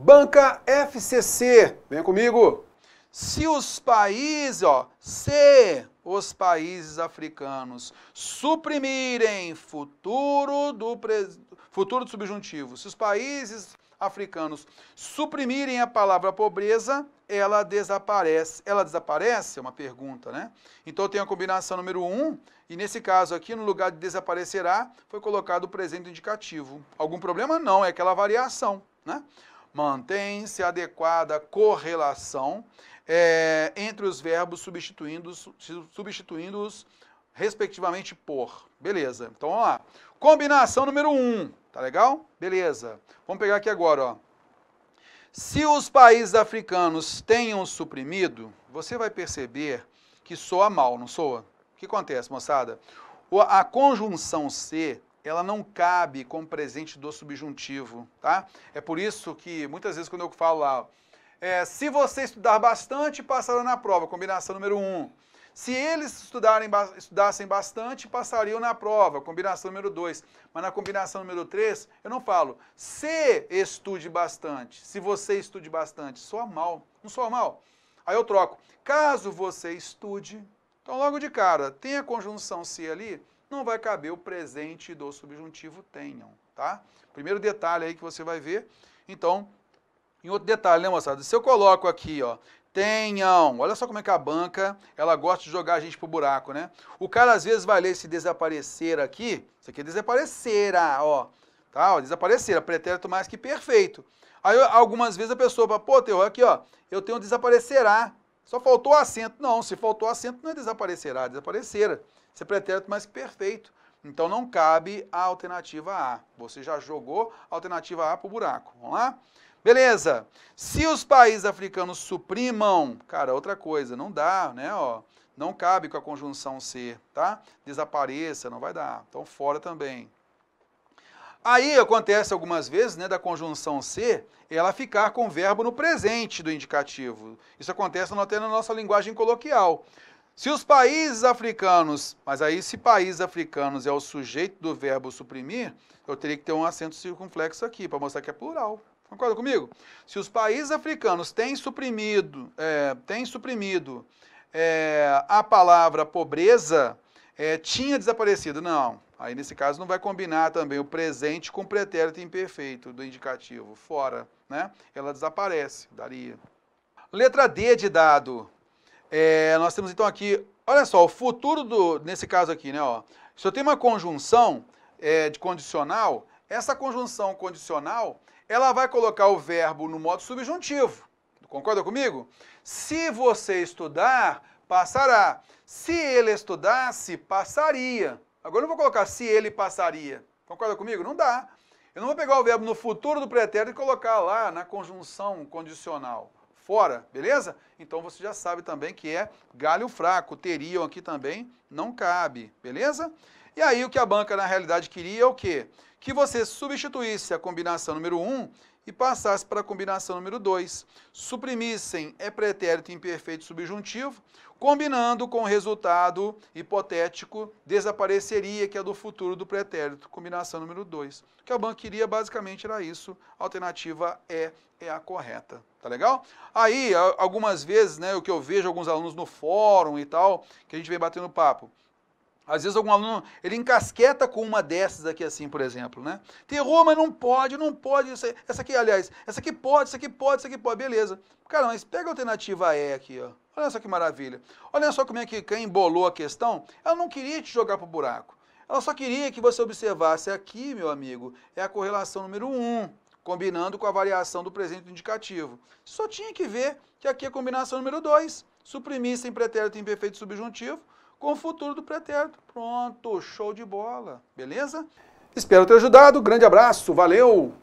Banca FCC, vem comigo. Se os países, ó, se os países africanos suprimirem futuro do pre, futuro do subjuntivo, se os países africanos suprimirem a palavra pobreza, ela desaparece. Ela desaparece? É uma pergunta, né? Então tem a combinação número 1, um, e nesse caso aqui, no lugar de desaparecerá, foi colocado o presente indicativo. Algum problema? Não, é aquela variação, né? Mantém-se adequada correlação é, entre os verbos substituindo-os, substituindo-os respectivamente por. Beleza, então vamos lá. Combinação número 1, um, tá legal? Beleza. Vamos pegar aqui agora, ó. Se os países africanos tenham suprimido, você vai perceber que soa mal, não soa? O que acontece, moçada? A conjunção C ela não cabe com o presente do subjuntivo, tá? É por isso que muitas vezes quando eu falo lá, é, se você estudar bastante, passará na prova, combinação número 1. Um. Se eles estudarem, estudassem bastante, passariam na prova, combinação número 2. Mas na combinação número 3, eu não falo se estude bastante, se você estude bastante, soa mal, não soa mal. Aí eu troco, caso você estude, então logo de cara, tem a conjunção se ali, não vai caber o presente do subjuntivo tenham, tá? Primeiro detalhe aí que você vai ver. Então, em outro detalhe, né, moçada? Se eu coloco aqui, ó, tenham, olha só como é que a banca, ela gosta de jogar a gente pro buraco, né? O cara às vezes vai ler esse desaparecer aqui, isso aqui é desaparecera, ó, tá? Ó, desaparecera, pretérito mais que perfeito. Aí algumas vezes a pessoa fala, pô, Teu, aqui, ó, eu tenho desaparecerá. Só faltou assento Não, se faltou assento não é desaparecerá, desaparecera. Você pretérito mais que perfeito. Então não cabe a alternativa A. Você já jogou a alternativa A para o buraco. Vamos lá? Beleza. Se os países africanos suprimam, cara, outra coisa, não dá, né? Ó, não cabe com a conjunção ser, tá? Desapareça, não vai dar. Então fora também. Aí acontece algumas vezes, né, da conjunção ser, ela ficar com o verbo no presente do indicativo. Isso acontece até na nossa linguagem coloquial. Se os países africanos, mas aí se países africanos é o sujeito do verbo suprimir, eu teria que ter um acento circunflexo aqui para mostrar que é plural. Concorda comigo? Se os países africanos têm suprimido, é, têm suprimido é, a palavra pobreza, é, tinha desaparecido. Não. Aí, nesse caso, não vai combinar também o presente com o pretérito imperfeito do indicativo. Fora, né? Ela desaparece, daria. Letra D de dado. É, nós temos, então, aqui... Olha só, o futuro do... Nesse caso aqui, né? Ó, se eu tenho uma conjunção é, de condicional, essa conjunção condicional, ela vai colocar o verbo no modo subjuntivo. Concorda comigo? Se você estudar, passará. Se ele estudasse, passaria. Agora eu não vou colocar se ele passaria. Concorda comigo? Não dá. Eu não vou pegar o verbo no futuro do pretérito e colocar lá na conjunção condicional. Fora, beleza? Então você já sabe também que é galho fraco. Teriam aqui também não cabe, beleza? E aí o que a banca na realidade queria é o quê? Que você substituísse a combinação número 1, um, e passasse para a combinação número 2. Suprimissem é pretérito imperfeito subjuntivo, combinando com o resultado hipotético, desapareceria, que é do futuro do pretérito, combinação número 2. O que a banca queria basicamente era isso, a alternativa E é, é a correta, tá legal? Aí, algumas vezes, né, o que eu vejo alguns alunos no fórum e tal, que a gente vem batendo papo, às vezes algum aluno, ele encasqueta com uma dessas aqui assim, por exemplo, né? Terror, mas não pode, não pode, essa, aqui, aliás, essa aqui pode, essa aqui pode, essa aqui pode, beleza. Cara, mas pega a alternativa E aqui, ó. Olha só que maravilha. Olha só como é que quem embolou a questão, ela não queria te jogar pro buraco. Ela só queria que você observasse aqui, meu amigo, é a correlação número 1, um, combinando com a variação do presente do indicativo. Só tinha que ver que aqui é a combinação número 2, suprimir sem pretérito imperfeito subjuntivo, com o futuro do pretérito. Pronto, show de bola, beleza? Espero ter ajudado, grande abraço, valeu!